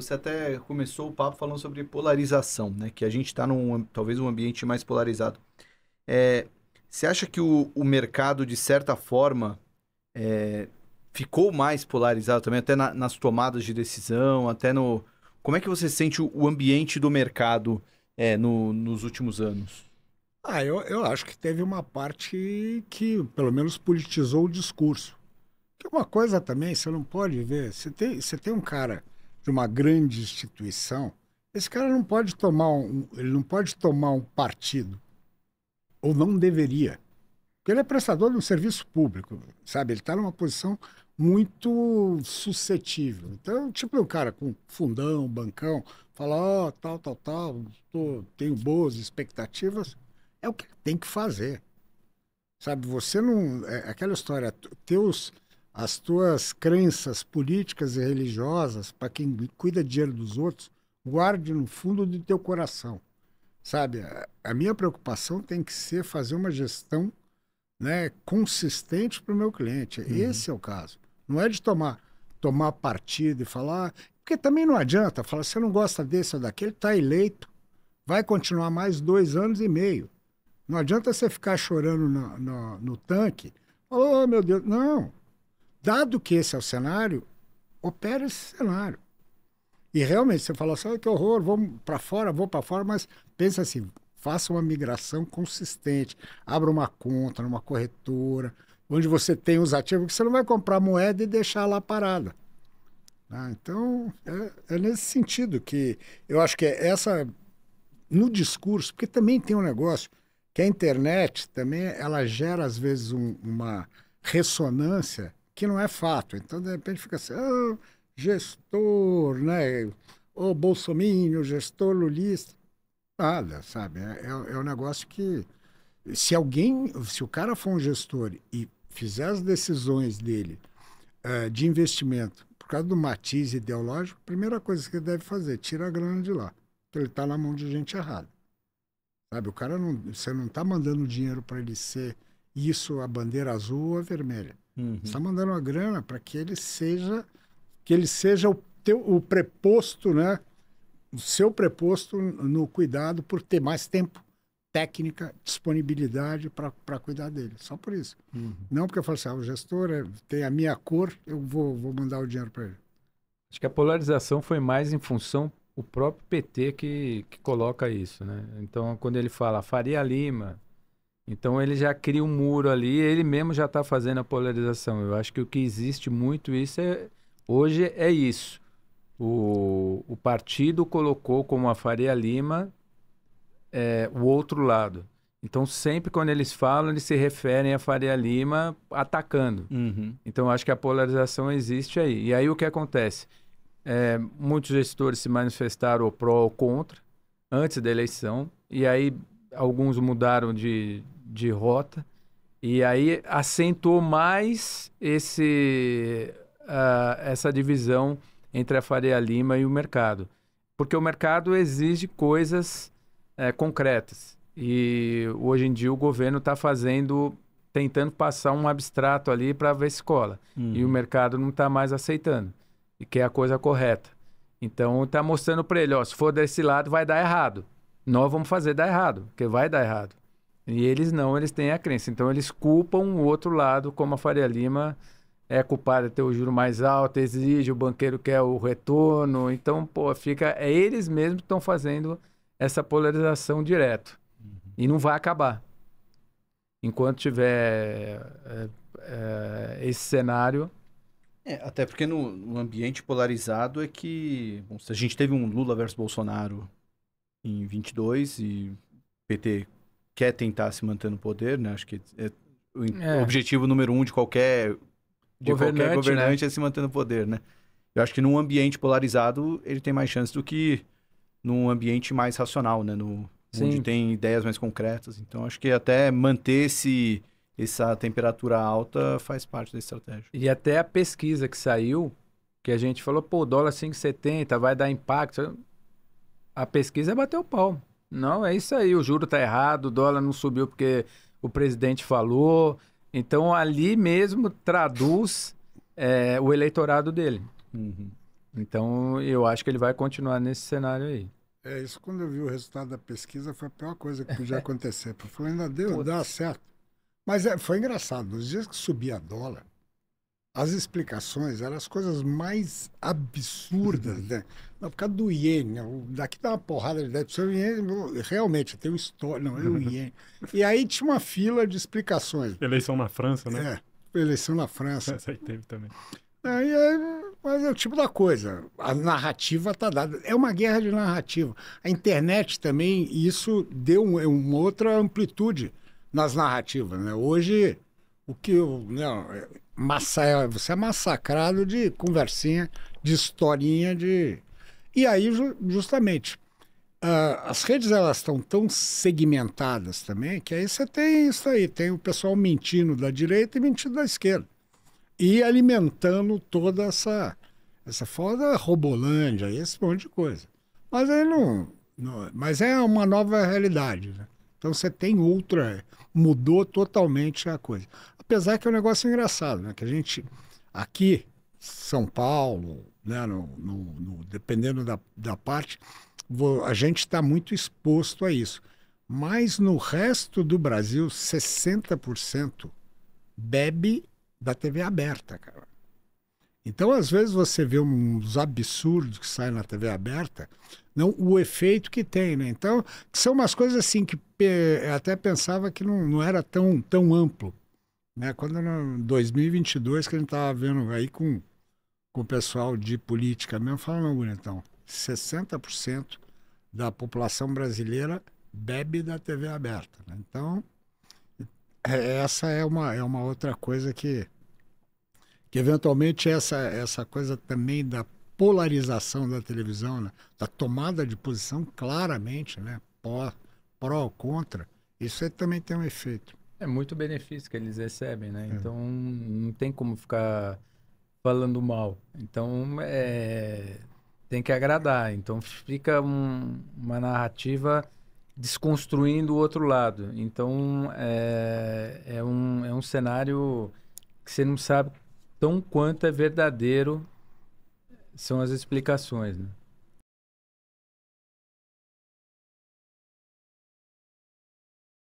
Você até começou o papo falando sobre polarização, né? Que a gente está num talvez um ambiente mais polarizado. É, você acha que o, o mercado, de certa forma, é, ficou mais polarizado também, até na, nas tomadas de decisão, até no. Como é que você sente o, o ambiente do mercado é, no, nos últimos anos? Ah, eu, eu acho que teve uma parte que, pelo menos, politizou o discurso. Que é uma coisa também, você não pode ver. Você tem, você tem um cara de uma grande instituição, esse cara não pode tomar um, ele não pode tomar um partido ou não deveria, porque ele é prestador de um serviço público, sabe? Ele está numa posição muito suscetível. Então, tipo um cara com fundão, bancão, fala, ó, oh, tal, tal, tal, tô, tenho boas expectativas, é o que tem que fazer. Sabe, você não. É aquela história, teus as tuas crenças políticas e religiosas, para quem cuida de dinheiro dos outros, guarde no fundo do teu coração. Sabe, a minha preocupação tem que ser fazer uma gestão né, consistente para o meu cliente. Uhum. Esse é o caso. Não é de tomar tomar partido e falar, ah", porque também não adianta falar, você não gosta desse ou daquele, está eleito, vai continuar mais dois anos e meio. Não adianta você ficar chorando no, no, no tanque. Oh, meu Deus, não. Dado que esse é o cenário, opera esse cenário. E realmente você fala assim, que horror, vamos para fora, vou para fora, mas pensa assim, faça uma migração consistente, abra uma conta numa corretora, onde você tem os ativos, que você não vai comprar moeda e deixar lá parada. Ah, então, é, é, nesse sentido que eu acho que é essa. No discurso, porque também tem um negócio que a internet também ela gera, às vezes, um, uma ressonância que não é fato. Então, de repente, fica assim, oh, gestor, né? O oh, bolsominho, gestor lulista. Nada, sabe? É, é, é, um negócio que, se alguém, se o cara for um gestor e fizer as decisões dele uh, de investimento por causa do matiz ideológico, a primeira coisa que ele deve fazer é tirar a grana de lá. Porque ele está na mão de gente errada. Sabe? O cara não, você não está mandando dinheiro para ele ser isso, a bandeira azul ou a vermelha. Uhum. Você está mandando uma grana para que ele seja que ele seja o, teu, o preposto, né? O seu preposto no cuidado por ter mais tempo, técnica, disponibilidade para cuidar dele. Só por isso. Uhum. Não porque eu falo assim, ah, o gestor é, tem a minha cor, eu vou, vou mandar o dinheiro para ele. Acho que a polarização foi mais em função o próprio PT que, que coloca isso, né? Então, quando ele fala Faria Lima, então ele já cria um muro ali, ele mesmo já está fazendo a polarização. Eu acho que o que existe muito isso é hoje é isso. O, o partido colocou como a Faria Lima é, o outro lado. Então sempre quando eles falam eles se referem a Faria Lima atacando. Uhum. Então acho que a polarização existe aí. E aí o que acontece? É, muitos gestores se manifestaram ou pró ou contra antes da eleição e aí alguns mudaram de, de rota. E aí acentuou mais esse, uh, essa divisão entre a Faria Lima e o mercado. Porque o mercado exige coisas é, concretas. E hoje em dia o governo está fazendo, tentando passar um abstrato ali para ver se cola. Hum. E o mercado não está mais aceitando, e que é a coisa correta. Então está mostrando para ele, ó, se for desse lado vai dar errado. Nós vamos fazer dar errado, porque vai dar errado. E eles não, eles têm a crença. Então eles culpam o outro lado, como a Faria Lima é culpada de ter o juro mais alto, exige, o banqueiro quer o retorno. Então, pô, fica. É eles mesmos que estão fazendo essa polarização direto. Uhum. E não vai acabar. Enquanto tiver é, é, esse cenário. É, até porque no, no, ambiente polarizado é que. Bom, se a gente teve um Lula versus Bolsonaro em 22 e PT quer tentar se manter no poder, né? Acho que é o é. objetivo número um de qualquer, de governante, qualquer governante né? é se manter no poder, né? Eu acho que num ambiente polarizado ele tem mais chance do que num ambiente mais racional, né? No, Sim. onde tem ideias mais concretas. Então acho que até manter esse, essa temperatura alta faz parte da estratégia. E até a pesquisa que saiu, que a gente falou, pô, dólar 5,70 vai dar impacto. A pesquisa bateu o palmo. Não, é isso aí. O juro está errado, o dólar não subiu porque o presidente falou. Então ali mesmo traduz é, o eleitorado dele. Uhum. Então eu acho que ele vai continuar nesse cenário aí. É, isso quando eu vi o resultado da pesquisa foi a pior coisa que podia acontecer. Eu falei, ainda deu, dá certo. Mas é, foi engraçado. Os dias que subia dólar, as explicações eram as coisas mais absurdas, né? Não, por causa do iene, né? daqui dá uma porrada de 10%, realmente, tem um história, não, é o iene. E aí tinha uma fila de explicações. Eleição na França, né? É, eleição na França. Essa aí teve também. aí, mas é o tipo da coisa, a narrativa está dada, é uma guerra de narrativa. A internet também, isso deu é uma outra amplitude nas narrativas, né? Hoje o que eu. Não, né, é, massa, é, você é massacrado de conversinha, de historinha, de. E aí, justamente, uh, as redes elas estão tão segmentadas também, que aí você tem isso aí, tem o pessoal mentindo da direita e mentindo da esquerda. E alimentando toda essa, essa foda robolândia, esse monte de coisa. Mas aí não, não. Mas é uma nova realidade, né? Então você tem outra. Mudou totalmente a coisa. Apesar que é um negócio engraçado, né? Que a gente, aqui, São Paulo, né? No, no, no dependendo da, da parte, vou, a gente está muito exposto a isso. Mas no resto do Brasil, 60% bebe da TV aberta, cara. Então, às vezes, você vê uns absurdos que saem na TV aberta não o efeito que tem, né? Então, são umas coisas assim que eh, até pensava que não, não era tão, tão amplo, né? Quando em 2022 que a gente estava vendo aí com, com o pessoal de política mesmo, falando, bonitão, 60% da população brasileira bebe da TV aberta, né? Então, é, essa é uma, é uma outra coisa que que eventualmente essa essa coisa também da polarização da televisão, né? da tomada de posição claramente, né? Pró, pró ou contra, isso aí também tem um efeito. É muito benefício que eles recebem, né? É. Então não tem como ficar falando mal. Então é, tem que agradar. Então fica um, uma narrativa desconstruindo o outro lado. Então é, é, um, é um cenário que você não sabe tão quanto é verdadeiro são as explicações, né?